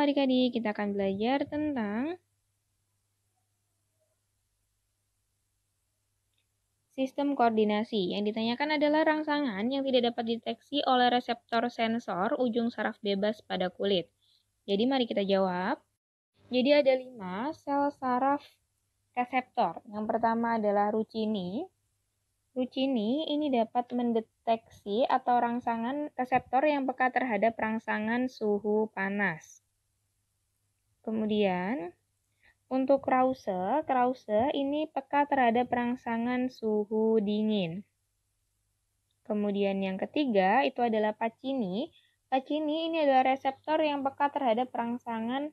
adik-adik, kita akan belajar tentang sistem koordinasi. Yang ditanyakan adalah rangsangan yang tidak dapat dideteksi oleh reseptor sensor ujung saraf bebas pada kulit. Jadi mari kita jawab. Jadi ada lima sel saraf reseptor. Yang pertama adalah rucini. Rucini ini dapat mendeteksi atau rangsangan reseptor yang peka terhadap rangsangan suhu panas. Kemudian untuk krause, krause ini peka terhadap perangsangan suhu dingin. Kemudian yang ketiga itu adalah pacini. Pacini ini adalah reseptor yang peka terhadap perangsangan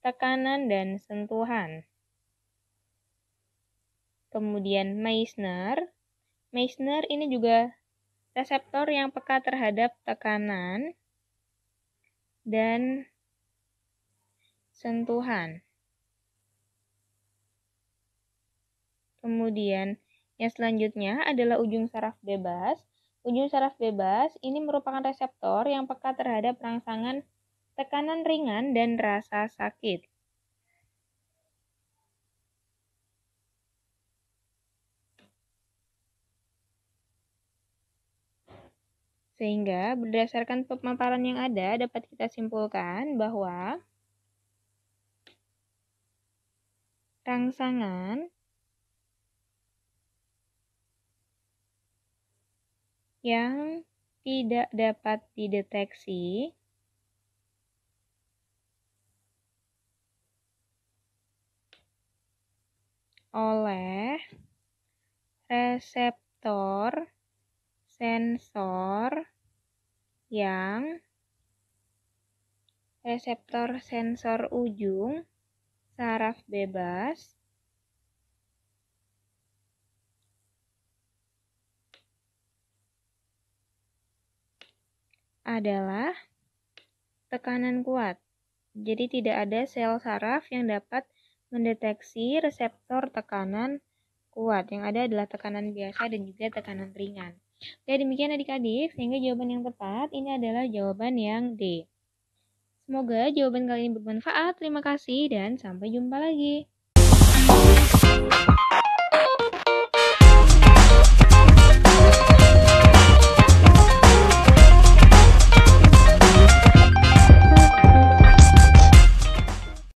tekanan dan sentuhan. Kemudian Meissner. Meissner ini juga reseptor yang peka terhadap tekanan dan sentuhan. Kemudian, yang selanjutnya adalah ujung saraf bebas. Ujung saraf bebas ini merupakan reseptor yang peka terhadap rangsangan tekanan ringan dan rasa sakit. Sehingga berdasarkan pemaparan yang ada dapat kita simpulkan bahwa rangsangan yang tidak dapat dideteksi oleh reseptor sensor yang reseptor sensor ujung saraf bebas adalah tekanan kuat. Jadi tidak ada sel saraf yang dapat mendeteksi reseptor tekanan kuat. Yang ada adalah tekanan biasa dan juga tekanan ringan. Oke, demikian adik-adik, sehingga jawaban yang tepat ini adalah jawaban yang D. Semoga jawaban kali ini bermanfaat. Terima kasih dan sampai jumpa lagi.